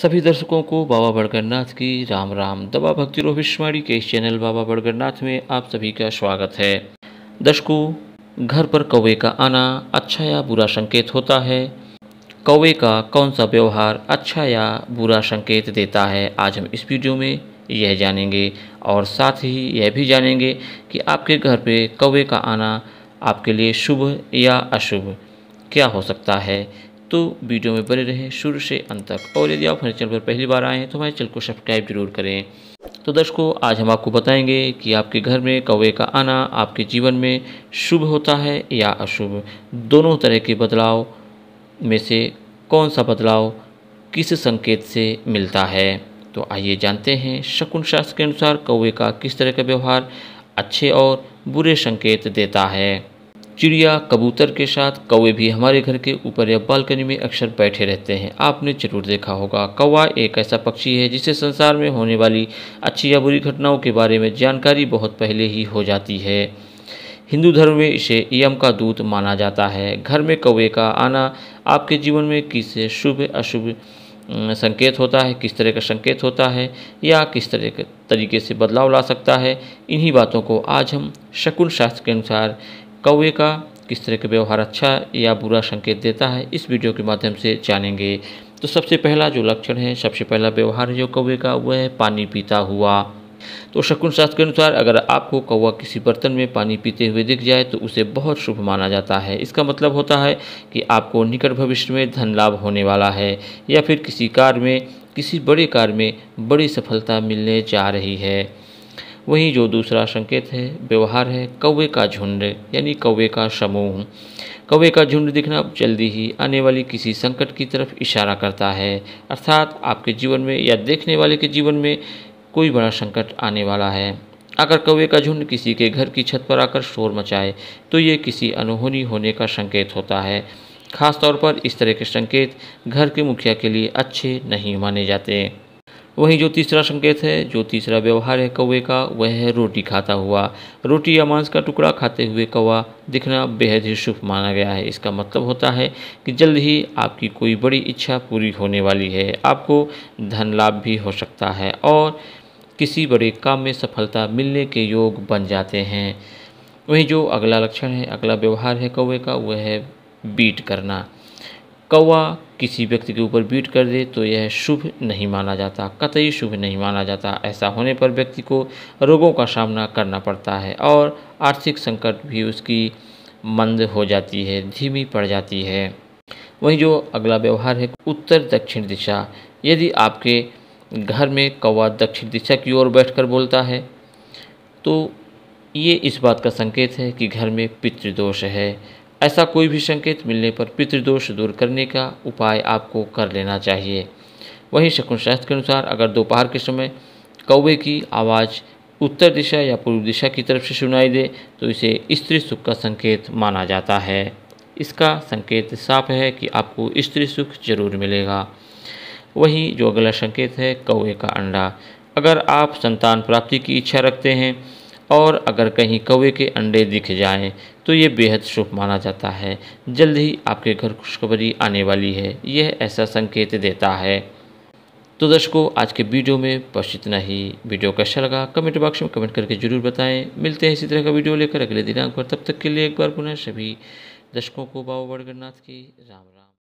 सभी दर्शकों को बाबा बड़गरनाथ की राम राम दबा भक्ति रोहिश्मारी के इस चैनल बाबा बड़गरनाथ में आप सभी का स्वागत है दर्शकों घर पर कौवे का आना अच्छा या बुरा संकेत होता है कौवे का कौन सा व्यवहार अच्छा या बुरा संकेत देता है आज हम इस वीडियो में यह जानेंगे और साथ ही यह भी जानेंगे कि आपके घर पर कौवे का आना आपके लिए शुभ या अशुभ क्या हो सकता है तो वीडियो में बने रहें शुरू से अंत तक और यदि आप हमारे चैनल पर पहली बार आएँ तो हमारे चैनल को सब्सक्राइब जरूर करें तो दर्शकों आज हम आपको बताएंगे कि आपके घर में कौवे का आना आपके जीवन में शुभ होता है या अशुभ दोनों तरह के बदलाव में से कौन सा बदलाव किस संकेत से मिलता है तो आइए जानते हैं शकुन शास्त्र के अनुसार कौवे का किस तरह का व्यवहार अच्छे और बुरे संकेत देता है चिड़िया कबूतर के साथ कौवे भी हमारे घर के ऊपर या बालकनी में अक्सर बैठे रहते हैं आपने जरूर देखा होगा कौवा एक ऐसा पक्षी है जिसे संसार में होने वाली अच्छी या बुरी घटनाओं के बारे में जानकारी बहुत पहले ही हो जाती है हिंदू धर्म में इसे यम का दूत माना जाता है घर में कौवे का आना आपके जीवन में किस शुभ अशुभ संकेत होता है किस तरह का संकेत होता है या किस तरह के तरीके से बदलाव ला सकता है इन्हीं बातों को आज हम शकुन शास्त्र के अनुसार कौवे का किस तरह का व्यवहार अच्छा या बुरा संकेत देता है इस वीडियो के माध्यम से जानेंगे तो सबसे पहला जो लक्षण है सबसे पहला व्यवहार है जो कौवे का वह है पानी पीता हुआ तो शकुन शास्त्र के अनुसार अगर आपको कौवा किसी बर्तन में पानी पीते हुए दिख जाए तो उसे बहुत शुभ माना जाता है इसका मतलब होता है कि आपको निकट भविष्य में धन लाभ होने वाला है या फिर किसी कार्य में किसी बड़े कार्य में बड़ी सफलता मिलने जा रही है वहीं जो दूसरा संकेत है व्यवहार है कौवे का झुंड यानी कौवे का समूह कौवे का झुंड दिखना जल्दी ही आने वाली किसी संकट की तरफ इशारा करता है अर्थात आपके जीवन में या देखने वाले के जीवन में कोई बड़ा संकट आने वाला है अगर कौवे का झुंड किसी के घर की छत पर आकर शोर मचाए तो ये किसी अनहोनी होने का संकेत होता है खासतौर पर इस तरह के संकेत घर के मुखिया के लिए अच्छे नहीं माने जाते वहीं जो तीसरा संकेत है जो तीसरा व्यवहार है कौवे का वह है रोटी खाता हुआ रोटी या मांस का टुकड़ा खाते हुए कौवा दिखना बेहद ही शुभ माना गया है इसका मतलब होता है कि जल्द ही आपकी कोई बड़ी इच्छा पूरी होने वाली है आपको धन लाभ भी हो सकता है और किसी बड़े काम में सफलता मिलने के योग बन जाते हैं वहीं जो अगला लक्षण है अगला व्यवहार है कौवे का वह है बीट करना कौवा किसी व्यक्ति के ऊपर बीट कर दे तो यह शुभ नहीं माना जाता कतई शुभ नहीं माना जाता ऐसा होने पर व्यक्ति को रोगों का सामना करना पड़ता है और आर्थिक संकट भी उसकी मंद हो जाती है धीमी पड़ जाती है वहीं जो अगला व्यवहार है उत्तर दक्षिण दिशा यदि आपके घर में कौवा दक्षिण दिशा की ओर बैठकर बोलता है तो ये इस बात का संकेत है कि घर में पितृदोष है ऐसा कोई भी संकेत मिलने पर पितृदोष दूर करने का उपाय आपको कर लेना चाहिए वहीं शकुन शास्त्र के अनुसार अगर दोपहर के समय कौवे की आवाज़ उत्तर दिशा या पूर्व दिशा की तरफ से सुनाई दे तो इसे स्त्री सुख का संकेत माना जाता है इसका संकेत साफ है कि आपको स्त्री सुख जरूर मिलेगा वहीं जो अगला संकेत है कौए का अंडा अगर आप संतान प्राप्ति की इच्छा रखते हैं और अगर कहीं कौवे के अंडे दिख जाएं तो ये बेहद शुभ माना जाता है जल्द ही आपके घर खुशखबरी आने वाली है यह ऐसा संकेत देता है तो दर्शकों आज के वीडियो में बस इतना ही वीडियो कैसा लगा कमेंट बॉक्स में कमेंट करके जरूर बताएं मिलते हैं इसी तरह का वीडियो लेकर अगले दिनांक पर तब तक के लिए एक बार पुनः सभी दर्शकों को बाबा बड़गरनाथ की राम